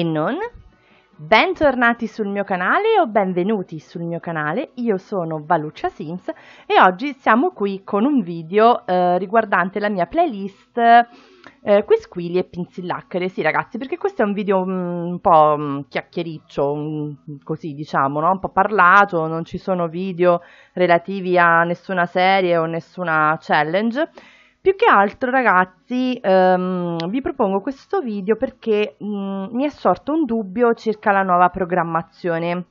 e non. Bentornati sul mio canale o benvenuti sul mio canale, io sono Valuccia Sims e oggi siamo qui con un video eh, riguardante la mia playlist eh, Quisquili e Pinzillacchere. Sì ragazzi, perché questo è un video mm, un po' mm, chiacchiericcio, così diciamo, no? un po' parlato, non ci sono video relativi a nessuna serie o nessuna challenge più che altro ragazzi ehm, vi propongo questo video perché mh, mm, mi è sorto un dubbio circa la nuova programmazione.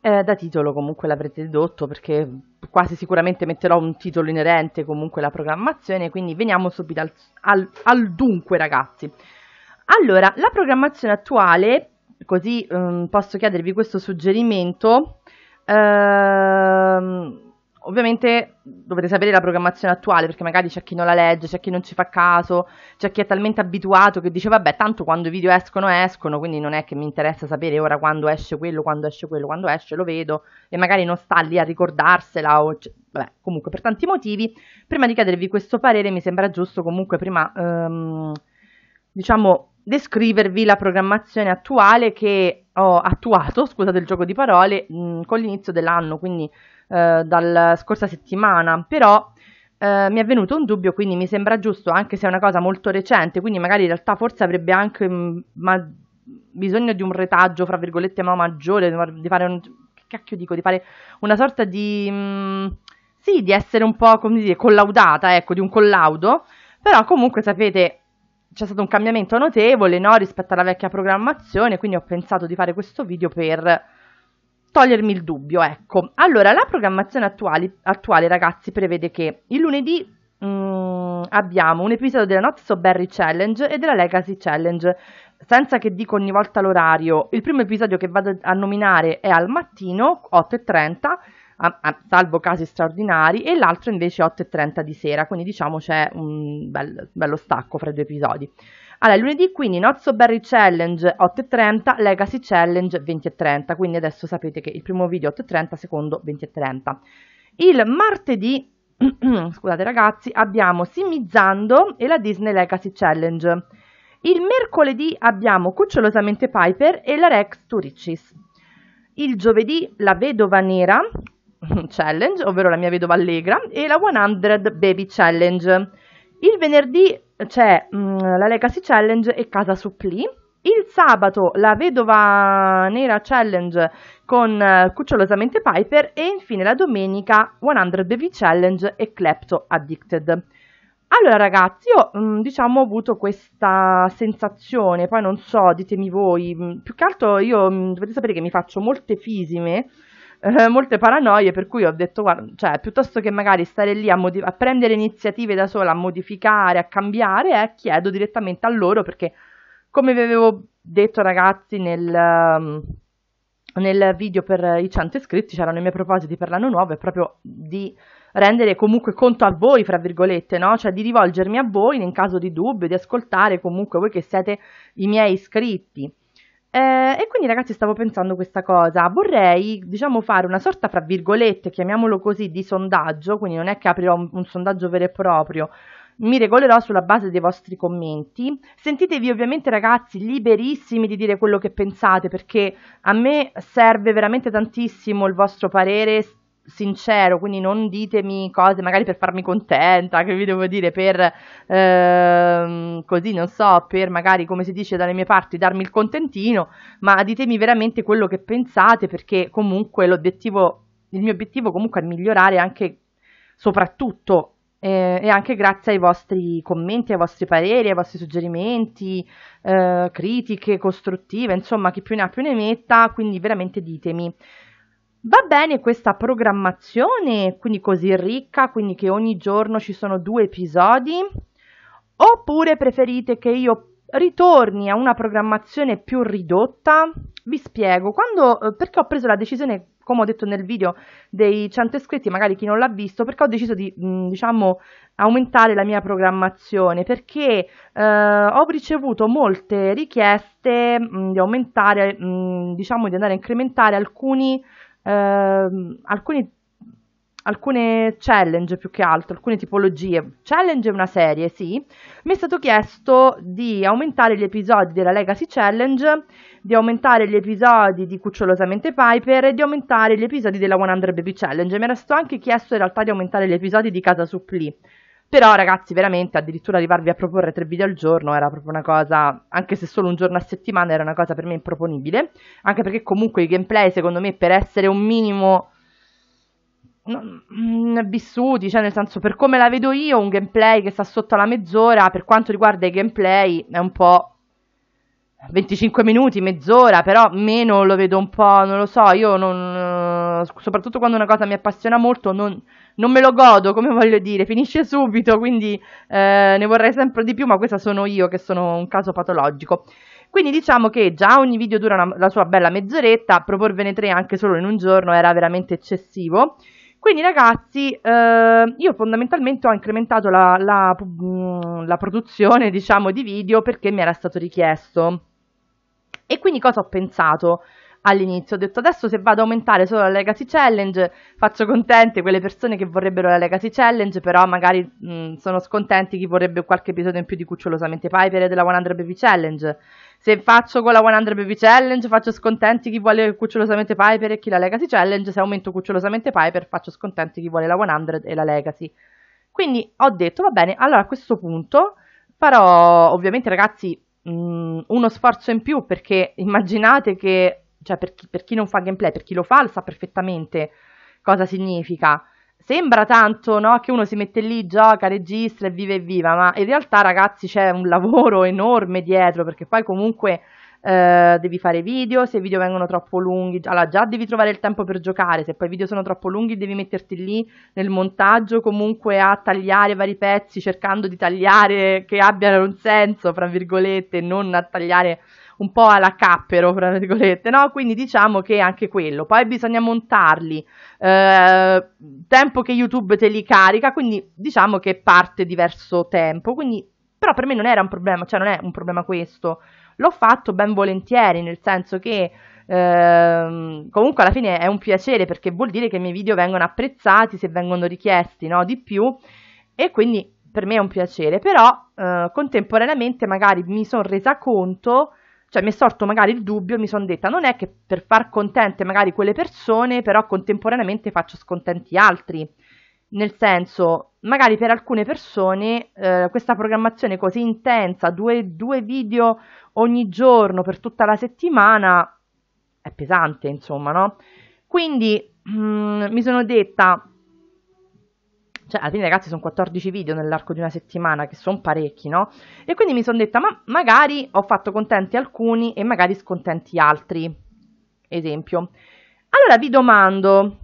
Eh, da titolo comunque l'avrete dedotto perché quasi sicuramente metterò un titolo inerente comunque alla programmazione, quindi veniamo subito al, al, al dunque ragazzi. Allora, la programmazione attuale, così ehm, posso chiedervi questo suggerimento, ehm, Ovviamente dovete sapere la programmazione attuale perché magari c'è chi non la legge, c'è chi non ci fa caso, c'è chi è talmente abituato che dice vabbè tanto quando i video escono escono, quindi non è che mi interessa sapere ora quando esce quello, quando esce quello, quando esce lo vedo e magari non sta lì a ricordarsela o vabbè comunque per tanti motivi. Prima di chiedervi questo parere mi sembra giusto comunque prima ehm, diciamo descrivervi la programmazione attuale che ho attuato, scusate il gioco di parole, mh, mhmm, con l'inizio dell'anno, quindi eh, dalla scorsa settimana, però eh, mi è venuto un dubbio, quindi mi sembra giusto, anche se è una cosa molto recente, quindi magari in realtà forse avrebbe anche mm, ma, bisogno di un retaggio, fra virgolette, ma maggiore, di fare un... che cacchio dico, di fare una sorta di... Mh, mm, sì, di essere un po', come dire, collaudata, ecco, di un collaudo, però comunque sapete c'è stato un cambiamento notevole no? rispetto alla vecchia programmazione, quindi ho pensato di fare questo video per togliermi il dubbio, ecco. Allora, la programmazione attuali, attuale, ragazzi, prevede che il lunedì mh, mm, abbiamo un episodio della Not So Berry Challenge e della Legacy Challenge. Senza che dico ogni volta l'orario, il primo episodio che vado a nominare è al mattino, 8.30, a, a, salvo casi straordinari, e l'altro invece 8.30 di sera, quindi diciamo c'è un bel, bello stacco fra i due episodi. Allora, lunedì quindi Not So Berry Challenge 8.30, Legacy Challenge 20.30, quindi adesso sapete che il primo video 8.30, secondo 20.30. Il martedì, scusate ragazzi, abbiamo Simizzando e la Disney Legacy Challenge. Il mercoledì abbiamo Cucciolosamente Piper e la Rex Turicis. Il giovedì la Vedova Nera Challenge, ovvero la mia Vedova Allegra, e la 100 Baby Challenge. Il venerdì c'è mh, mm, la Legacy Challenge e Casa Suppli. Il sabato la Vedova Nera Challenge con uh, Cucciolosamente Piper e infine la domenica 100 Baby Challenge e Klepto Addicted. Allora ragazzi, io mh, mm, diciamo ho avuto questa sensazione, poi non so, ditemi voi, mh, mm, più che altro io dovete sapere che mi faccio molte fisime eh, molte paranoie, per cui ho detto, guarda, cioè, piuttosto che magari stare lì a, modif- a prendere iniziative da sola, a modificare, a cambiare, eh, chiedo direttamente a loro perché, come vi avevo detto ragazzi nel, ehm, nel video per i 100 iscritti, c'erano i miei propositi per l'anno nuovo, è proprio di rendere comunque conto a voi, fra virgolette, no? Cioè di rivolgermi a voi in caso di dubbio, di ascoltare comunque voi che siete i miei iscritti. Eh, e quindi ragazzi stavo pensando questa cosa, vorrei diciamo fare una sorta fra virgolette, chiamiamolo così, di sondaggio, quindi non è che aprirò un, un sondaggio vero e proprio, mi regolerò sulla base dei vostri commenti. Sentitevi ovviamente ragazzi liberissimi di dire quello che pensate perché a me serve veramente tantissimo il vostro parere, sincero, quindi non ditemi cose magari per farmi contenta, che vi devo dire, per ehm, così, non so, per magari come si dice dalle mie parti darmi il contentino, ma ditemi veramente quello che pensate perché comunque l'obiettivo, il mio obiettivo comunque è migliorare anche, soprattutto eh, e anche grazie ai vostri commenti, ai vostri pareri, ai vostri suggerimenti, eh, critiche costruttive, insomma chi più ne ha più ne metta, quindi veramente ditemi. Va bene questa programmazione, quindi così ricca, quindi che ogni giorno ci sono due episodi? Oppure preferite che io ritorni a una programmazione più ridotta? Vi spiego, Quando, eh, perché ho preso la decisione, come ho detto nel video dei 100 iscritti, magari chi non l'ha visto, perché ho deciso di, mm, diciamo, aumentare la mia programmazione, perché eh, ho ricevuto molte richieste mh, mm, di aumentare, mh, mm, diciamo, di andare a incrementare alcuni ehm, alcuni, alcune challenge più che altro, alcune tipologie. Challenge è una serie, sì. Mi è stato chiesto di aumentare gli episodi della Legacy Challenge, di aumentare gli episodi di Cucciolosamente Piper e di aumentare gli episodi della 100 Baby Challenge. Mi era stato anche chiesto in realtà di aumentare gli episodi di Casa Suppli però ragazzi, veramente, addirittura arrivarvi a proporre tre video al giorno era proprio una cosa, anche se solo un giorno a settimana, era una cosa per me improponibile, anche perché comunque i gameplay, secondo me, per essere un minimo mm, vissuti, cioè nel senso per come la vedo io, un gameplay che sta sotto la mezz'ora, per quanto riguarda i gameplay, è un po' 25 minuti, mezz'ora, però meno lo vedo un po', non lo so, io non, eh, soprattutto quando una cosa mi appassiona molto, non, non me lo godo, come voglio dire, finisce subito, quindi eh, ne vorrei sempre di più, ma questa sono io che sono un caso patologico. Quindi diciamo che già ogni video dura una, la sua bella mezz'oretta, proporvene tre anche solo in un giorno era veramente eccessivo. Quindi ragazzi, eh, io fondamentalmente ho incrementato la, la, mm, la produzione diciamo, di video perché mi era stato richiesto. E quindi cosa ho pensato? all'inizio. Ho detto adesso se vado ad aumentare solo la Legacy Challenge faccio contente quelle persone che vorrebbero la Legacy Challenge, però magari mh, sono scontenti chi vorrebbe qualche episodio in più di Cucciolosamente Piper e della 100 Baby Challenge. Se faccio con la 100 Baby Challenge faccio scontenti chi vuole Cucciolosamente Piper e chi la Legacy Challenge, se aumento Cucciolosamente Piper faccio scontenti chi vuole la 100 e la Legacy. Quindi ho detto va bene, allora a questo punto farò ovviamente ragazzi mh, mm, uno sforzo in più perché immaginate che, cioè per chi, per chi non fa gameplay, per chi lo fa, lo sa perfettamente cosa significa sembra tanto no, che uno si mette lì, gioca, registra e vive e viva, ma in realtà ragazzi c'è un lavoro enorme dietro perché poi comunque eh, devi fare video, se i video vengono troppo lunghi, allora già devi trovare il tempo per giocare, se poi i video sono troppo lunghi devi metterti lì nel montaggio comunque a tagliare vari pezzi cercando di tagliare che abbiano un senso, fra virgolette, non a tagliare un po' alla cappero, fra virgolette, no? Quindi diciamo che anche quello. Poi bisogna montarli, eh, tempo che YouTube te li carica, quindi diciamo che parte diverso tempo, quindi però per me non era un problema, cioè non è un problema questo l'ho fatto ben volentieri, nel senso che ehm, comunque alla fine è un piacere perché vuol dire che i miei video vengono apprezzati se vengono richiesti no, di più e quindi per me è un piacere, però eh, contemporaneamente magari mi sono resa conto cioè mi è sorto magari il dubbio, mi sono detta non è che per far contente magari quelle persone, però contemporaneamente faccio scontenti altri. Nel senso, magari per alcune persone eh, questa programmazione così intensa, due, due video ogni giorno per tutta la settimana, è pesante, insomma, no? Quindi mh, mm, mi sono detta, cioè alla fine ragazzi sono 14 video nell'arco di una settimana, che sono parecchi, no? E quindi mi sono detta, ma magari ho fatto contenti alcuni e magari scontenti altri, esempio. Allora vi domando,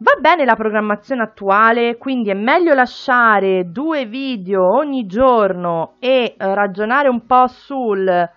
Va bene la programmazione attuale, quindi è meglio lasciare due video ogni giorno e eh, ragionare un po' sul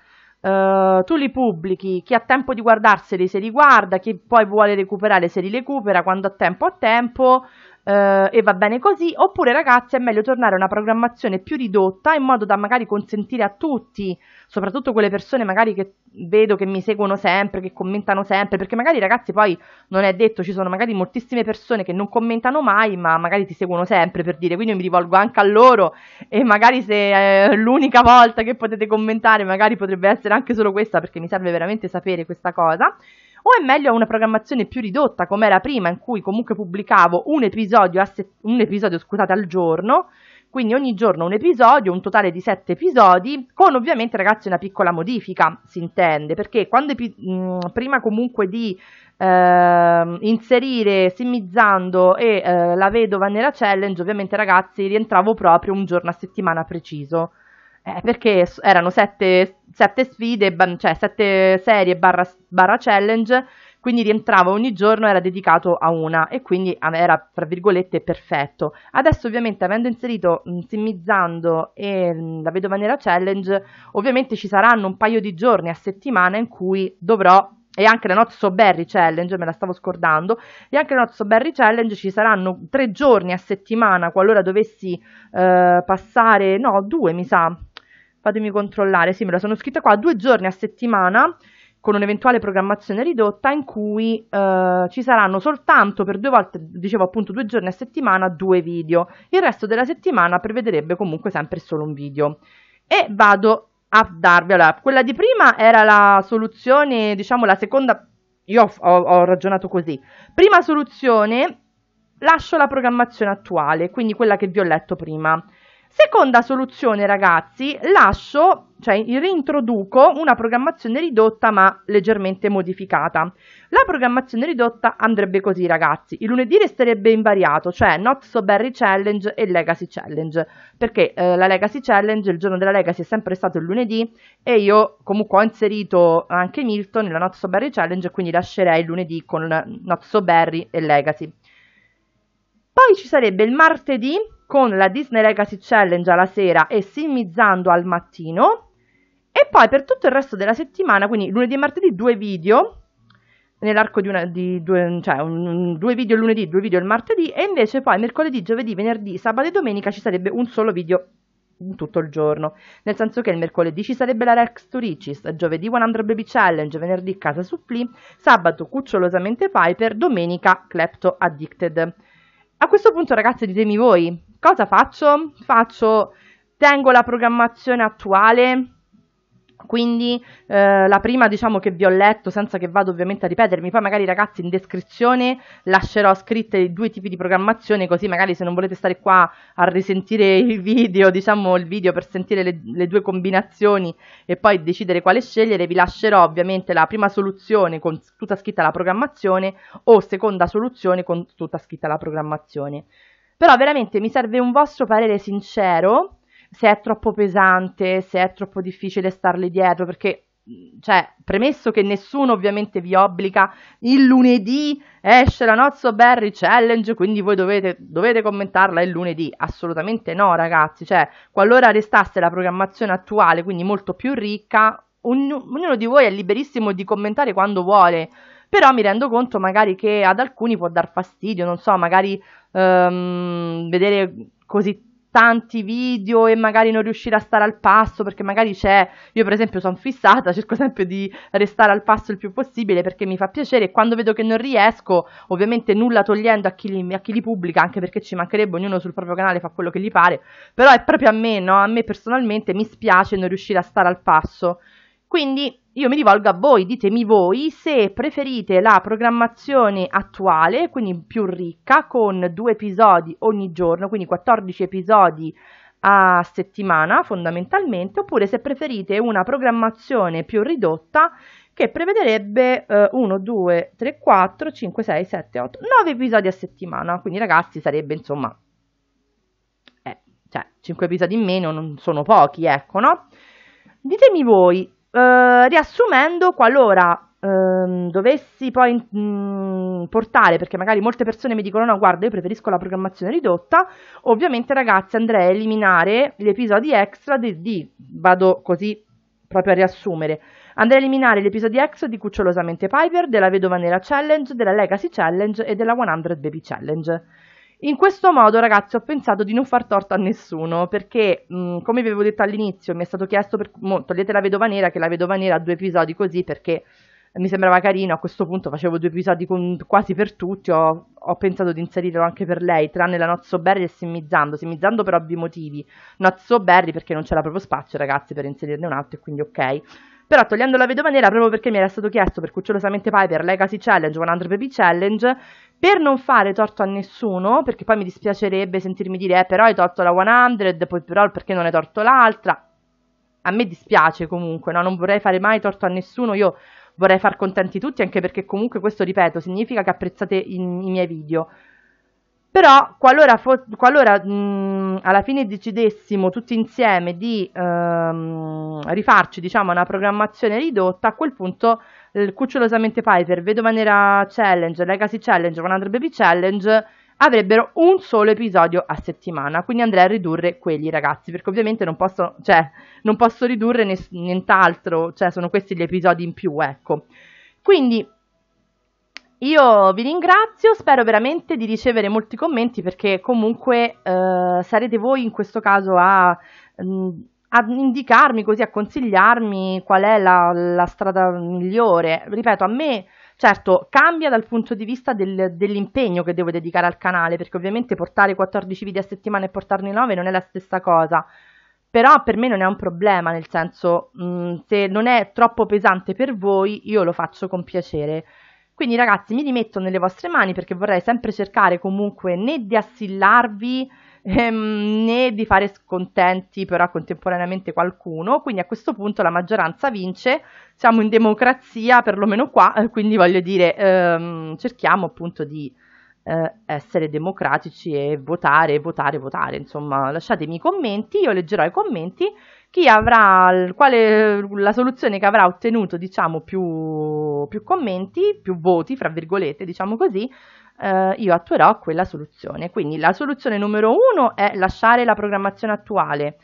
Uh, tu li pubblichi, chi ha tempo di guardarseli se li guarda, chi poi vuole recuperare se li recupera, quando ha tempo ha tempo, eh, e va bene così, oppure ragazzi è meglio tornare a una programmazione più ridotta in modo da magari consentire a tutti, soprattutto quelle persone magari che vedo che mi seguono sempre, che commentano sempre, perché magari ragazzi poi non è detto, ci sono magari moltissime persone che non commentano mai, ma magari ti seguono sempre per dire, quindi io mi rivolgo anche a loro e magari se è eh, l'unica volta che potete commentare magari potrebbe essere anche solo questa perché mi serve veramente sapere questa cosa o è meglio a una programmazione più ridotta come era prima in cui comunque pubblicavo un episodio, se- un episodio scusate, al giorno, quindi ogni giorno un episodio, un totale di sette episodi, con ovviamente ragazzi una piccola modifica, si intende, perché quando epi- mh, mm, prima comunque di eh, inserire Simmizzando e eh, La Vedova nella challenge, ovviamente ragazzi rientravo proprio un giorno a settimana preciso. Eh, perché erano sette, sette sfide, cioè sette serie barra, barra challenge, quindi rientrava ogni giorno, era dedicato a una e quindi era, tra virgolette, perfetto. Adesso ovviamente avendo inserito Simmizzando e la Vedova Nera Challenge, ovviamente ci saranno un paio di giorni a settimana in cui dovrò e anche la Not So Berry Challenge, me la stavo scordando, e anche la Not So Berry Challenge ci saranno tre giorni a settimana qualora dovessi eh, passare, no, due mi sa, fatemi controllare, sì me la sono scritta qua, due giorni a settimana con un'eventuale programmazione ridotta in cui eh, ci saranno soltanto per due volte, dicevo appunto due giorni a settimana, due video. Il resto della settimana prevederebbe comunque sempre solo un video. E vado a darvi, allora, quella di prima era la soluzione, diciamo la seconda, io ho, ho, ho ragionato così. Prima soluzione, lascio la programmazione attuale, quindi quella che vi ho letto prima. Seconda soluzione, ragazzi, lascio, cioè reintroduco una programmazione ridotta ma leggermente modificata. La programmazione ridotta andrebbe così, ragazzi. Il lunedì resterebbe invariato, cioè Not So Berry Challenge e Legacy Challenge, perché eh, la Legacy Challenge, il giorno della Legacy è sempre stato il lunedì e io comunque ho inserito anche Milton nella Not So Berry Challenge, quindi lascerei il lunedì con Not So Berry e Legacy. Poi ci sarebbe il martedì con la Disney Legacy Challenge alla sera e simmizzando al mattino. E poi per tutto il resto della settimana, quindi lunedì e martedì, due video nell'arco di, una, di due, cioè un, due video il lunedì, due video il martedì e invece poi mercoledì, giovedì, venerdì, sabato e domenica ci sarebbe un solo video in tutto il giorno, nel senso che il mercoledì ci sarebbe la Rex to Riches, giovedì 100 Baby Challenge, venerdì Casa Suppli, sabato Cucciolosamente Piper, domenica Klepto Addicted. A questo punto ragazzi ditemi voi, Cosa faccio? Faccio, tengo la programmazione attuale, quindi eh, la prima diciamo che vi ho letto senza che vado ovviamente a ripetermi, poi magari ragazzi in descrizione lascerò scritte i due tipi di programmazione così magari se non volete stare qua a risentire il video, diciamo il video per sentire le, le due combinazioni e poi decidere quale scegliere, vi lascerò ovviamente la prima soluzione con tutta scritta la programmazione o seconda soluzione con tutta scritta la programmazione però veramente mi serve un vostro parere sincero se è troppo pesante, se è troppo difficile starle dietro, perché cioè, premesso che nessuno ovviamente vi obbliga, il lunedì esce la Nozzo Berry Challenge, quindi voi dovete, dovete, commentarla il lunedì. Assolutamente no, ragazzi. Cioè, qualora restasse la programmazione attuale, quindi molto più ricca, ognuno di voi è liberissimo di commentare quando vuole. Però mi rendo conto magari che ad alcuni può dar fastidio, non so, magari um, vedere così tanti video e magari non riuscire a stare al passo perché magari c'è, io per esempio sono fissata, cerco sempre di restare al passo il più possibile perché mi fa piacere e quando vedo che non riesco, ovviamente nulla togliendo a chi, li, a chi li pubblica, anche perché ci mancherebbe, ognuno sul proprio canale fa quello che gli pare, però è proprio a me, no? a me personalmente mi spiace non riuscire a stare al passo quindi io mi rivolgo a voi, ditemi voi se preferite la programmazione attuale, quindi più ricca, con due episodi ogni giorno, quindi 14 episodi a settimana fondamentalmente, oppure se preferite una programmazione più ridotta che prevederebbe 1, 2, 3, 4, 5, 6, 7, 8, 9 episodi a settimana. Quindi ragazzi sarebbe insomma, eh, cioè 5 episodi in meno non sono pochi, ecco, no? Ditemi voi eh, riassumendo, qualora ehm, dovessi poi mh, mm, portare, perché magari molte persone mi dicono no, guarda, io preferisco la programmazione ridotta, ovviamente ragazzi andrei a eliminare gli episodi extra di, di vado così proprio a riassumere. Andrei a eliminare gli episodi extra di Cucciolosamente Piper, della Vedova Nera Challenge, della Legacy Challenge e della 100 Baby Challenge. In questo modo, ragazzi, ho pensato di non far torto a nessuno, perché, mh, mm, come vi avevo detto all'inizio, mi è stato chiesto, per, mo, togliete la vedova nera, che la vedova nera ha due episodi così, perché mi sembrava carino, a questo punto facevo due episodi con, quasi per tutti, ho, ho, pensato di inserirlo anche per lei, tranne la Not So Berry e Simmizzando, Simmizzando per ovvi motivi, Not So Berry perché non c'era proprio spazio ragazzi per inserirne un altro e quindi ok. Però togliendo la vedova nera, proprio perché mi era stato chiesto per Cucciolosamente Piper, Legacy Challenge, One 100 Baby Challenge, per non fare torto a nessuno, perché poi mi dispiacerebbe sentirmi dire eh, però hai torto la 100, poi però perché non hai torto l'altra. A me dispiace comunque, no? non vorrei fare mai torto a nessuno, io vorrei far contenti tutti, anche perché comunque questo, ripeto, significa che apprezzate i, i miei video. Però, qualora, fo- qualora mh, mhmm, alla fine decidessimo tutti insieme di ehm, rifarci diciamo una programmazione ridotta, a quel punto eh, cucciolosamente Piper, Vedova Nera Challenge, Legacy Challenge, 100 Baby Challenge avrebbero un solo episodio a settimana, quindi andrei a ridurre quelli ragazzi, perché ovviamente non posso, cioè, non posso ridurre n- nient'altro, cioè sono questi gli episodi in più, ecco. Quindi io vi ringrazio, spero veramente di ricevere molti commenti perché comunque eh, sarete voi in questo caso a mh, mm, a indicarmi così, a consigliarmi qual è la, la strada migliore. Ripeto, a me Certo, cambia dal punto di vista del, dell'impegno che devo dedicare al canale, perché ovviamente portare 14 video a settimana e portarne 9 non è la stessa cosa. Però per me non è un problema, nel senso, mh, mm, se non è troppo pesante per voi, io lo faccio con piacere. Quindi ragazzi, mi rimetto nelle vostre mani perché vorrei sempre cercare comunque né di assillarvi ehm, né di fare scontenti però contemporaneamente qualcuno, quindi a questo punto la maggioranza vince, siamo in democrazia perlomeno qua, eh, quindi voglio dire ehm, cerchiamo appunto di eh, essere democratici e votare, votare, votare, insomma lasciatemi i commenti, io leggerò i commenti, chi avrà quale, la soluzione che avrà ottenuto diciamo più, più commenti, più voti fra virgolette diciamo così, eh, io attuerò quella soluzione. Quindi la soluzione numero uno è lasciare la programmazione attuale.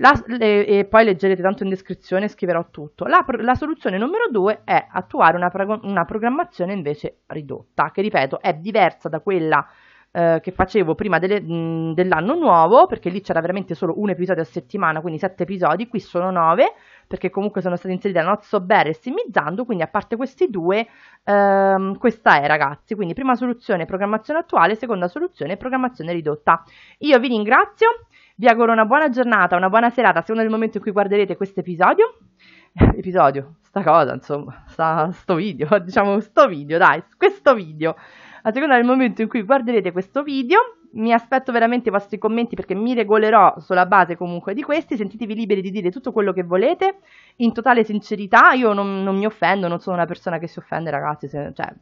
La, le, e poi leggerete tanto in descrizione, e scriverò tutto. La, la soluzione numero due è attuare una, una, programmazione invece ridotta, che ripeto è diversa da quella eh, che facevo prima delle, mh, dell'anno nuovo, perché lì c'era veramente solo un episodio a settimana, quindi sette episodi, qui sono nove, perché comunque sono stati inseriti da Not So Bad e Stimizzando, quindi a parte questi due, ehm, questa è ragazzi, quindi prima soluzione programmazione attuale, seconda soluzione programmazione ridotta. Io vi ringrazio, vi auguro una buona giornata, una buona serata, secondo il momento in cui guarderete questo episodio, episodio, sta cosa, insomma, sta, sto video, diciamo sto video, dai, questo video a seconda del momento in cui guarderete questo video. Mi aspetto veramente i vostri commenti perché mi regolerò sulla base comunque di questi. Sentitevi liberi di dire tutto quello che volete in totale sincerità. Io non, non mi offendo, non sono una persona che si offende, ragazzi. Se, cioè,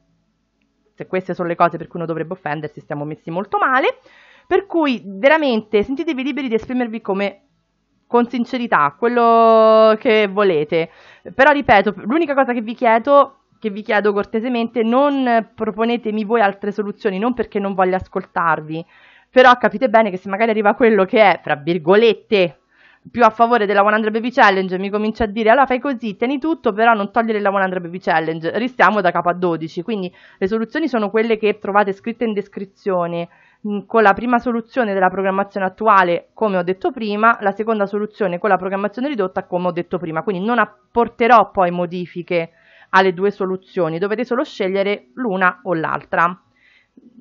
se queste sono le cose per cui uno dovrebbe offendersi, stiamo messi molto male. Per cui veramente sentitevi liberi di esprimervi come con sincerità, quello che volete. Però ripeto, l'unica cosa che vi chiedo che vi chiedo cortesemente non proponetemi voi altre soluzioni, non perché non voglio ascoltarvi, però capite bene che se magari arriva quello che è, fra virgolette, più a favore della 100 Baby Challenge mi comincia a dire allora fai così, tieni tutto, però non togliere la 100 Baby Challenge, ristiamo da capo a 12. Quindi le soluzioni sono quelle che trovate scritte in descrizione. Con la prima soluzione della programmazione attuale, come ho detto prima, la seconda soluzione con la programmazione ridotta, come ho detto prima. Quindi non apporterò poi modifiche alle due soluzioni, dovete solo scegliere l'una o l'altra.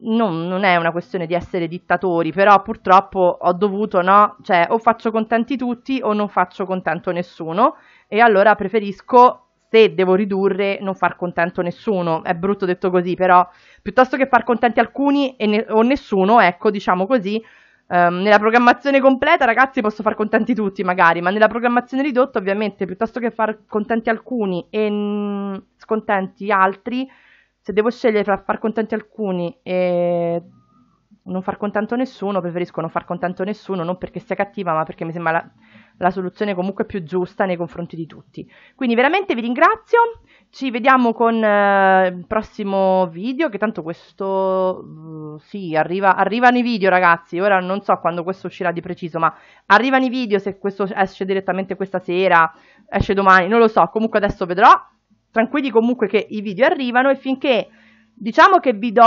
Non, non, è una questione di essere dittatori, però purtroppo ho dovuto, no? Cioè, o faccio contenti tutti o non faccio contento nessuno, e allora preferisco, se devo ridurre, non far contento nessuno. È brutto detto così, però piuttosto che far contenti alcuni e ne- o nessuno, ecco, diciamo così, Um, nella programmazione completa, ragazzi, posso far contenti tutti, magari, ma nella programmazione ridotta, ovviamente, piuttosto che far contenti alcuni e n- mm, scontenti altri, se devo scegliere tra far contenti alcuni e non far contento nessuno, preferisco non far contento nessuno, non perché sia cattiva, ma perché mi sembra la- la soluzione comunque più giusta nei confronti di tutti. Quindi veramente vi ringrazio, ci vediamo con eh, il prossimo video, che tanto questo... Mm, sì, arriva, arrivano i video ragazzi, ora non so quando questo uscirà di preciso, ma arrivano i video se questo esce direttamente questa sera, esce domani, non lo so, comunque adesso vedrò. Tranquilli comunque che i video arrivano e finché diciamo che vi do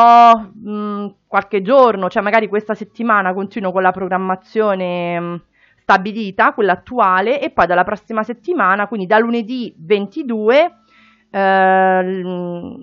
mh, mm, qualche giorno, cioè magari questa settimana continuo con la programmazione... Mh, mm, stabilita, quella attuale, e poi dalla prossima settimana, quindi da lunedì 22, eh,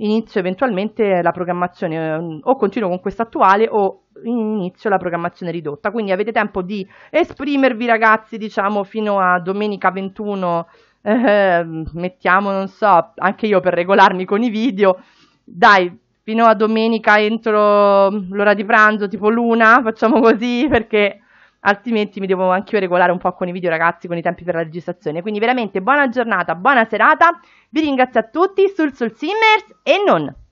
inizio eventualmente la programmazione, eh, o continuo con questa attuale o inizio la programmazione ridotta. Quindi avete tempo di esprimervi, ragazzi, diciamo fino a domenica 21. Eh, mettiamo, non so, anche io per regolarmi con i video, dai, fino a domenica entro l'ora di pranzo, tipo l'una, facciamo così perché altrimenti mi devo anch'io regolare un po' con i video ragazzi, con i tempi per la registrazione. Quindi veramente buona giornata, buona serata, vi ringrazio a tutti sul Soul Simmers e non.